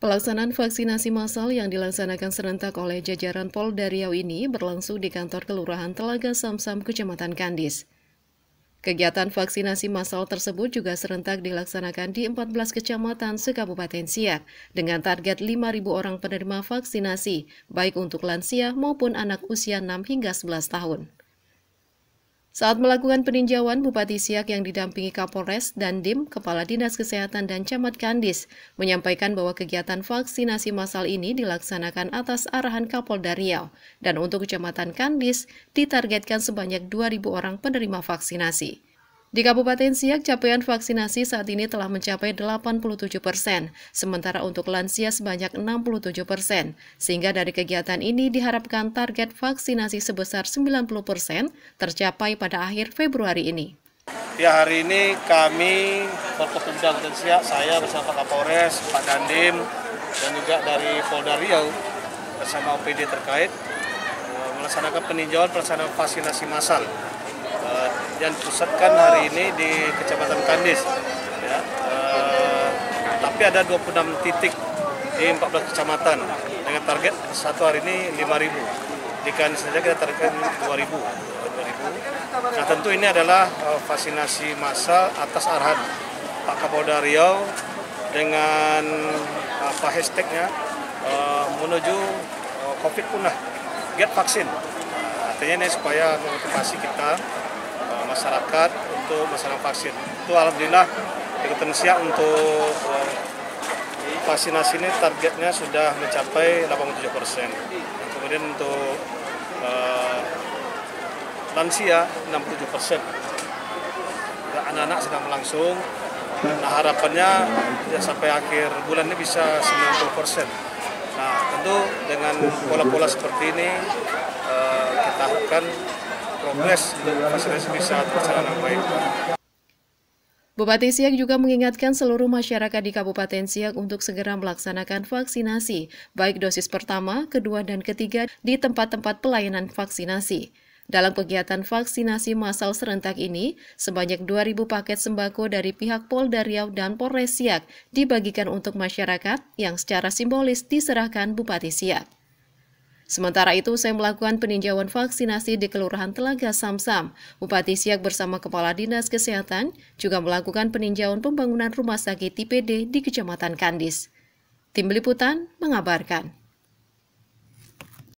Pelaksanaan vaksinasi massal yang dilaksanakan serentak oleh jajaran Polda Riau ini berlangsung di kantor Kelurahan Telaga Samsam, Kecamatan Kandis. Kegiatan vaksinasi massal tersebut juga serentak dilaksanakan di 14 kecamatan sekabupaten Siak dengan target 5.000 orang penerima vaksinasi, baik untuk lansia maupun anak usia 6 hingga 11 tahun. Saat melakukan peninjauan, Bupati Siak yang didampingi Kapolres dan DIM, Kepala Dinas Kesehatan dan Camat Kandis, menyampaikan bahwa kegiatan vaksinasi massal ini dilaksanakan atas arahan Kapolda Riau. Dan untuk Kecamatan Kandis, ditargetkan sebanyak 2.000 orang penerima vaksinasi. Di Kabupaten Siak, capaian vaksinasi saat ini telah mencapai 87 persen, sementara untuk lansia sebanyak 67 persen. Sehingga dari kegiatan ini diharapkan target vaksinasi sebesar 90 persen tercapai pada akhir Februari ini. Ya hari ini kami Forkopimda Kabupaten Siak, saya bersama Pak Kapolres, Pak Dandim, dan juga dari Polda Riau bersama OPD terkait eh, melaksanakan peninjauan pelaksanaan vaksinasi massal yang dipusatkan hari ini di Kecamatan Kandis. Ya, eh, tapi ada 26 titik di 14 kecamatan dengan target satu hari ini 5.000. Di Kandis saja kita targetkan 2.000. Nah tentu ini adalah eh, vaksinasi massal atas arahan Pak Kapolda Riau dengan apa hashtagnya eh, menuju eh, COVID punah get vaksin nah, artinya ini supaya motivasi kita masyarakat untuk masalah vaksin. Itu alhamdulillah di Ketensia untuk eh, vaksinasi ini targetnya sudah mencapai 87 persen. Kemudian untuk uh, lansia 67 persen. Anak-anak sedang melangsung Nah harapannya ya sampai akhir bulan ini bisa 90 persen. Nah tentu dengan pola-pola seperti ini uh, kita harapkan progres fasilitas ini sangat berjalan baik. Bupati Siak juga mengingatkan seluruh masyarakat di Kabupaten Siak untuk segera melaksanakan vaksinasi, baik dosis pertama, kedua, dan ketiga di tempat-tempat pelayanan vaksinasi. Dalam kegiatan vaksinasi massal serentak ini, sebanyak 2.000 paket sembako dari pihak Polda Riau dan Polres Siak dibagikan untuk masyarakat yang secara simbolis diserahkan Bupati Siak. Sementara itu, saya melakukan peninjauan vaksinasi di Kelurahan Telaga Samsam. Bupati Siak bersama Kepala Dinas Kesehatan juga melakukan peninjauan pembangunan rumah sakit TPD di Kecamatan Kandis. Tim Liputan mengabarkan.